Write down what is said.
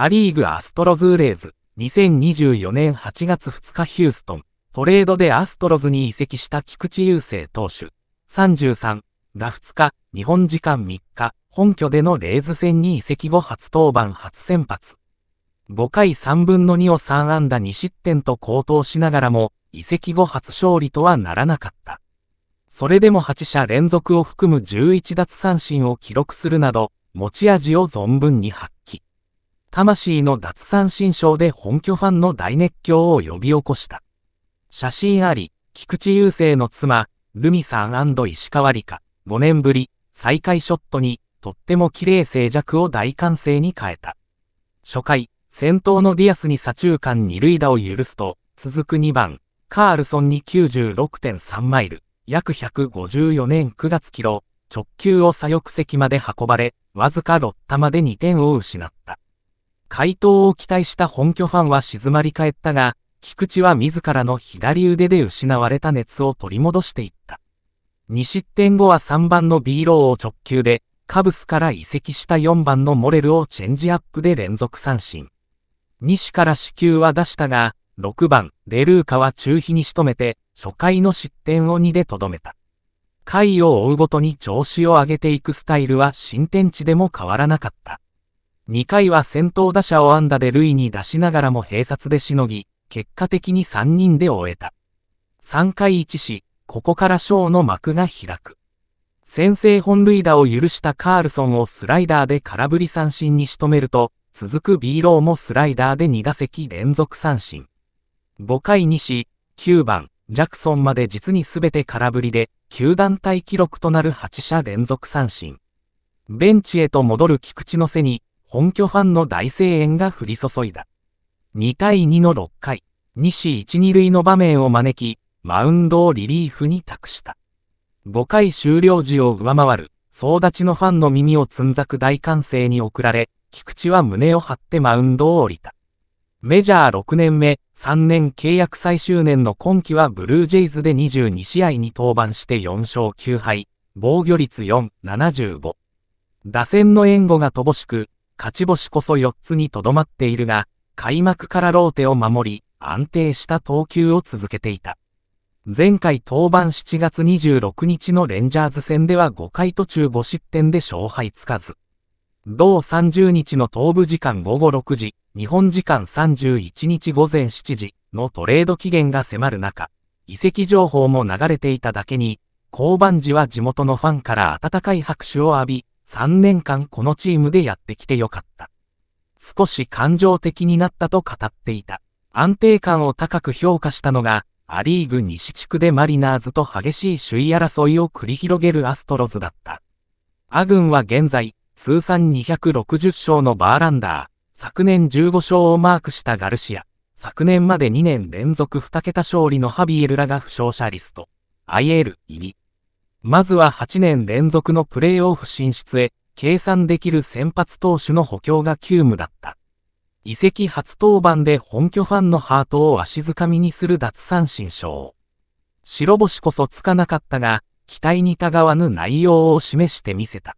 ア・リーグアストロズ・レイズ、2024年8月2日ヒューストン、トレードでアストロズに移籍した菊池雄星投手、33フ2日、日本時間3日、本拠でのレイズ戦に移籍後初登板初先発。5回3分の2を3安打2失点と高騰しながらも、移籍後初勝利とはならなかった。それでも8者連続を含む11奪三振を記録するなど、持ち味を存分に発揮。魂の奪三振症で本拠ファンの大熱狂を呼び起こした。写真あり、菊池雄星の妻、ルミさん石川理香、5年ぶり、再開ショットに、とっても綺麗静寂を大歓声に変えた。初回、先頭のディアスに左中間二塁打を許すと、続く2番、カールソンに96.3マイル、約154年9月キロ、直球を左翼席まで運ばれ、わずか6球で2点を失った。回答を期待した本拠ファンは静まり返ったが、菊池は自らの左腕で失われた熱を取り戻していった。2失点後は3番のビーローを直球で、カブスから移籍した4番のモレルをチェンジアップで連続三振。西から死球は出したが、6番、デルーカは中飛に仕留めて、初回の失点を2でとどめた。回を追うごとに調子を上げていくスタイルは新天地でも変わらなかった。2回は先頭打者を安打で塁に出しながらも併殺でしのぎ、結果的に3人で終えた。3回1し、ここからショーの幕が開く。先制本塁打を許したカールソンをスライダーで空振り三振に仕留めると、続くビーローもスライダーで2打席連続三振。5回にし、9番、ジャクソンまで実に全て空振りで、球団体記録となる8者連続三振。ベンチへと戻る菊池の背に、本拠ファンの大声援が降り注いだ。2対2の6回、西一二塁の場面を招き、マウンドをリリーフに託した。5回終了時を上回る、総立ちのファンの耳をつんざく大歓声に送られ、菊池は胸を張ってマウンドを降りた。メジャー6年目、3年契約最終年の今季はブルージェイズで22試合に登板して4勝9敗、防御率4、75。打線の援護が乏しく、勝ち星こそ4つにとどまっているが、開幕からローテを守り、安定した投球を続けていた。前回登板7月26日のレンジャーズ戦では5回途中5失点で勝敗つかず。同30日の東部時間午後6時、日本時間31日午前7時のトレード期限が迫る中、移籍情報も流れていただけに、降板時は地元のファンから温かい拍手を浴び、3年間このチームでやってきてよかった。少し感情的になったと語っていた。安定感を高く評価したのが、アリーグ西地区でマリナーズと激しい首位争いを繰り広げるアストロズだった。ア軍は現在、通算260勝のバーランダー、昨年15勝をマークしたガルシア、昨年まで2年連続2桁勝利のハビエルらが負傷者リスト、IL 入り。まずは8年連続のプレーオフ進出へ、計算できる先発投手の補強が急務だった。移籍初登板で本拠ファンのハートを足づかみにする奪三振賞。白星こそつかなかったが、期待にたがわぬ内容を示してみせた。